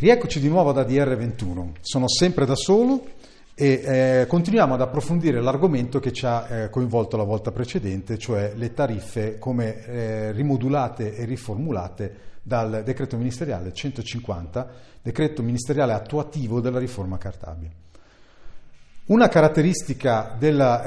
Rieccoci di nuovo da DR21, sono sempre da solo e eh, continuiamo ad approfondire l'argomento che ci ha eh, coinvolto la volta precedente, cioè le tariffe come eh, rimodulate e riformulate dal decreto ministeriale 150, decreto ministeriale attuativo della riforma Cartabia. Una caratteristica della,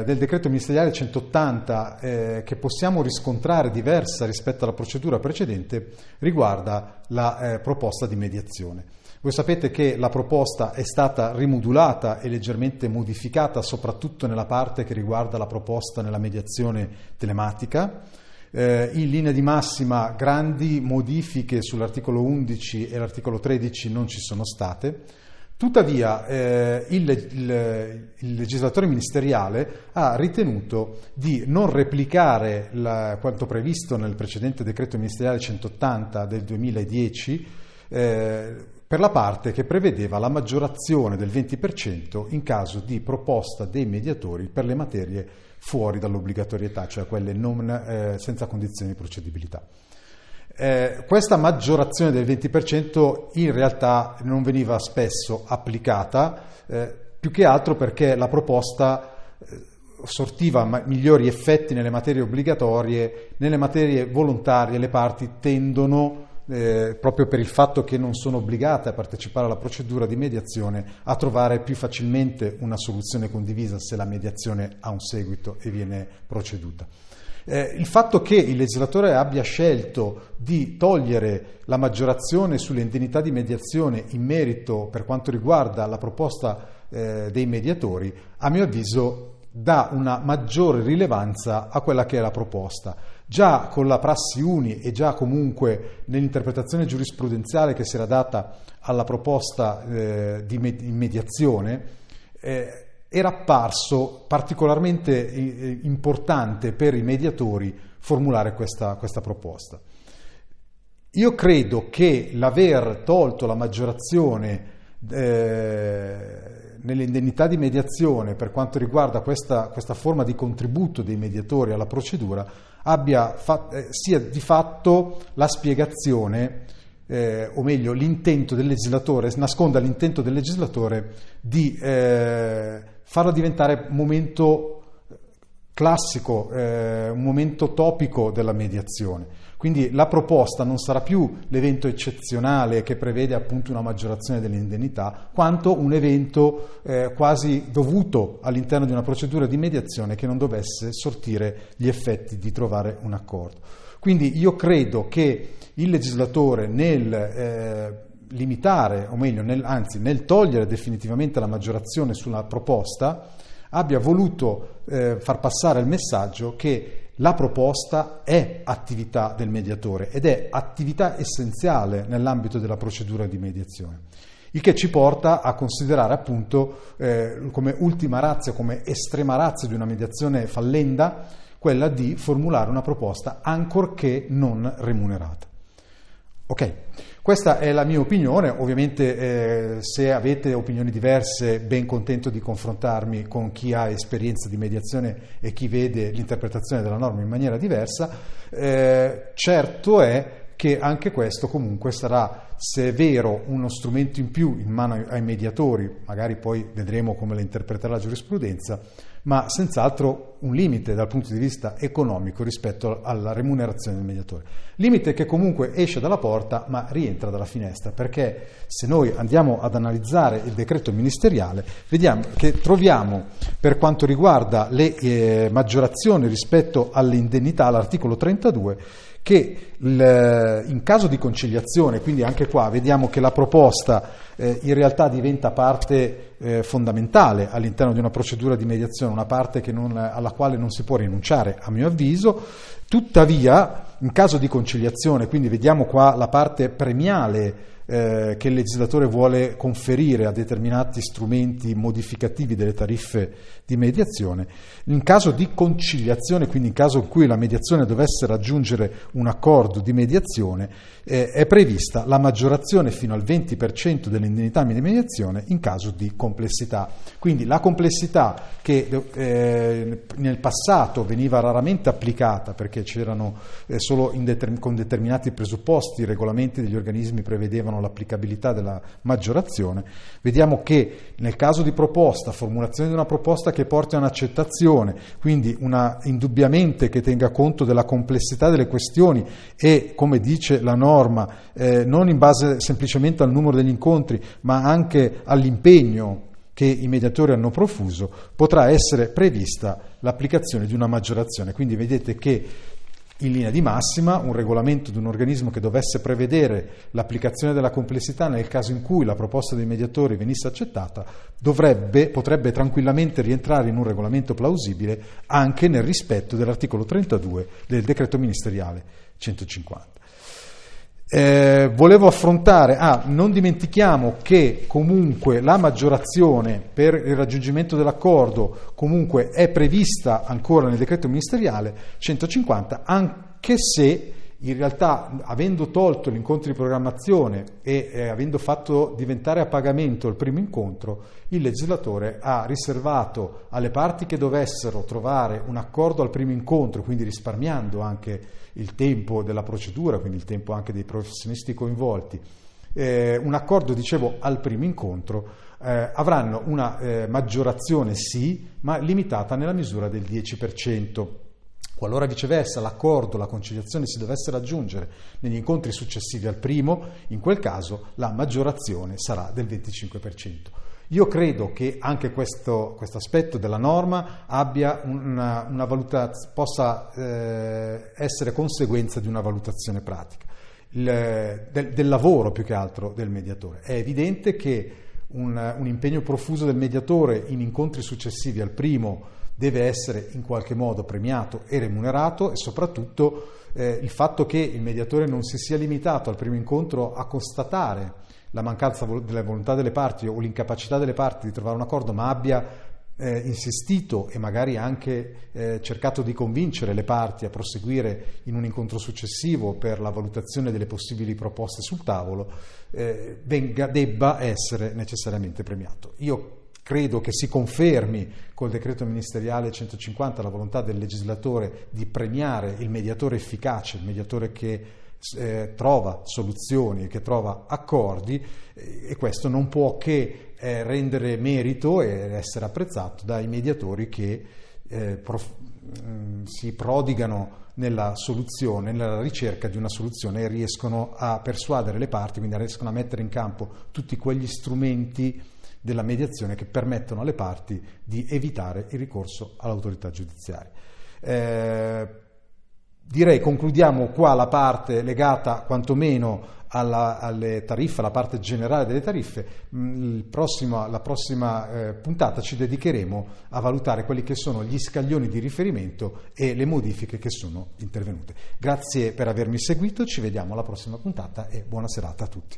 eh, del decreto ministeriale 180 eh, che possiamo riscontrare diversa rispetto alla procedura precedente riguarda la eh, proposta di mediazione. Voi sapete che la proposta è stata rimodulata e leggermente modificata, soprattutto nella parte che riguarda la proposta nella mediazione telematica. Eh, in linea di massima grandi modifiche sull'articolo 11 e l'articolo 13 non ci sono state Tuttavia eh, il, il, il, legislatore ministeriale ha ritenuto di non replicare la, quanto previsto nel precedente decreto ministeriale 180 del 2010 eh, per la parte che prevedeva la maggiorazione del 20% in caso di proposta dei mediatori per le materie fuori dall'obbligatorietà, cioè quelle non, eh, senza condizioni di procedibilità. Eh, questa maggiorazione del 20% in realtà non veniva spesso applicata, eh, più che altro perché la proposta eh, sortiva ma- migliori effetti nelle materie obbligatorie, nelle materie volontarie le parti tendono, eh, proprio per il fatto che non sono obbligate a partecipare alla procedura di mediazione, a trovare più facilmente una soluzione condivisa se la mediazione ha un seguito e viene proceduta. Eh, il fatto che il legislatore abbia scelto di togliere la maggiorazione sulle indennità di mediazione in merito per quanto riguarda la proposta eh, dei mediatori, a mio avviso dà una maggiore rilevanza a quella che è la proposta. Già con la prassi uni e già comunque nell'interpretazione giurisprudenziale che si era data alla proposta eh, di, mediazione, eh, era apparso particolarmente eh, eh, importante per i mediatori formulare questa, questa proposta. Io credo che l'aver tolto la maggiorazione eh, indennità di mediazione per quanto riguarda questa, questa, forma di contributo dei mediatori alla procedura fa, eh, sia di fatto la spiegazione, eh, o meglio l'intento del legislatore, nasconda l'intento del legislatore di eh, farla diventare momento classico, eh, un momento topico della mediazione. Quindi la proposta non sarà più l'evento eccezionale che prevede appunto una maggiorazione dell'indennità, quanto un evento eh, quasi dovuto all'interno di una procedura di mediazione che non dovesse sortire gli effetti di trovare un accordo. Quindi io credo che il legislatore nel eh, limitare, o meglio, nel, anzi nel togliere definitivamente la maggiorazione sulla proposta, abbia voluto eh, far passare il messaggio che la proposta è attività del mediatore ed è attività essenziale nell'ambito della procedura di mediazione. Il che ci porta a considerare appunto eh, come ultima razza, come estrema razza di una mediazione fallenda, quella di formulare una proposta ancorché non remunerata. Ok. Questa è la mia opinione, ovviamente eh, se avete opinioni diverse ben contento di confrontarmi con chi ha esperienza di mediazione e chi vede l'interpretazione della norma in maniera diversa, eh, certo è che anche questo comunque sarà, se è vero, uno strumento in più in mano ai mediatori, magari poi vedremo come la interpreterà la giurisprudenza, ma senz'altro un limite dal punto di vista economico rispetto alla remunerazione del mediatore. Limite che comunque esce dalla porta ma rientra dalla finestra, perché se noi andiamo ad analizzare il decreto ministeriale, vediamo che troviamo per quanto riguarda le eh, maggiorazioni rispetto alle indennità, l'articolo 32, che eh, in caso di conciliazione, quindi anche qua vediamo che la proposta eh, in realtà diventa parte eh, fondamentale all'interno di una procedura di mediazione, una parte non, alla quale non si può rinunciare, a mio avviso, tuttavia in caso di conciliazione, quindi vediamo qua la parte premiale eh, che il legislatore vuole conferire a determinati strumenti modificativi delle tariffe di mediazione, in caso di conciliazione, quindi in caso in cui la mediazione dovesse raggiungere un accordo di mediazione, eh, è prevista la maggiorazione fino al 20% dell'indennità di mediazione in caso di complessità. Quindi la complessità che eh, nel passato veniva raramente applicata perché c'erano eh, solo determin- con determinati presupposti, i regolamenti degli organismi prevedevano valutano l'applicabilità della maggiorazione, vediamo che nel caso di proposta, formulazione di una proposta che porti a un'accettazione, quindi una, indubbiamente che tenga conto della complessità delle questioni e, come dice la norma, eh, non in base semplicemente al numero degli incontri, ma anche all'impegno che i mediatori hanno profuso, potrà essere prevista l'applicazione di una maggiorazione. Quindi vedete che in linea di massima, un regolamento di un organismo che dovesse prevedere l'applicazione della complessità nel caso in cui la proposta dei mediatori venisse accettata, dovrebbe, potrebbe tranquillamente rientrare in un regolamento plausibile anche nel rispetto dell'articolo 32 del decreto ministeriale 150. Eh, volevo affrontare, ah, non dimentichiamo che comunque la maggiorazione per il raggiungimento dell'accordo comunque è prevista ancora nel decreto ministeriale 150, anche se in realtà avendo tolto l'incontro di programmazione e eh, avendo fatto diventare a pagamento il primo incontro, il legislatore ha riservato alle parti che dovessero trovare un accordo al primo incontro, quindi risparmiando anche il tempo della procedura, quindi il tempo anche dei professionisti coinvolti, eh, un accordo, dicevo, al primo incontro, eh, avranno una eh, maggiorazione sì, ma limitata nella misura del 10%. Qualora viceversa l'accordo, la conciliazione si dovesse raggiungere negli incontri successivi al primo, in quel caso la maggiorazione sarà del 25%. Io credo che anche questo, aspetto della norma una, una valuta, possa eh, essere conseguenza di una valutazione pratica, Il, del, del, lavoro più che altro del mediatore. È evidente che un, un impegno profuso del mediatore in incontri successivi al primo deve essere in qualche modo premiato e remunerato e soprattutto eh, il fatto che il mediatore non si sia limitato al primo incontro a constatare la mancanza della volontà delle parti o l'incapacità delle parti di trovare un accordo, ma abbia eh, insistito e magari anche eh, cercato di convincere le parti a proseguire in un incontro successivo per la valutazione delle possibili proposte sul tavolo, eh, venga, debba essere necessariamente premiato. Io credo che si confermi col decreto ministeriale 150 la volontà del legislatore di premiare il mediatore efficace, il mediatore che eh, trova soluzioni, e che trova accordi eh, e questo non può che eh, rendere merito e essere apprezzato dai mediatori che eh, prof- mm, si prodigano nella soluzione, nella ricerca di una soluzione e riescono a persuadere le parti, quindi riescono a mettere in campo tutti quegli strumenti della mediazione che permettono alle parti di evitare il ricorso all'autorità giudiziaria. Eh, direi concludiamo qua la parte legata quantomeno alla, alle tariffe, alla parte generale delle tariffe, mm, prossimo, la prossima eh, puntata ci dedicheremo a valutare quelli che sono gli scaglioni di riferimento e le modifiche che sono intervenute. Grazie per avermi seguito, ci vediamo alla prossima puntata e buona serata a tutti.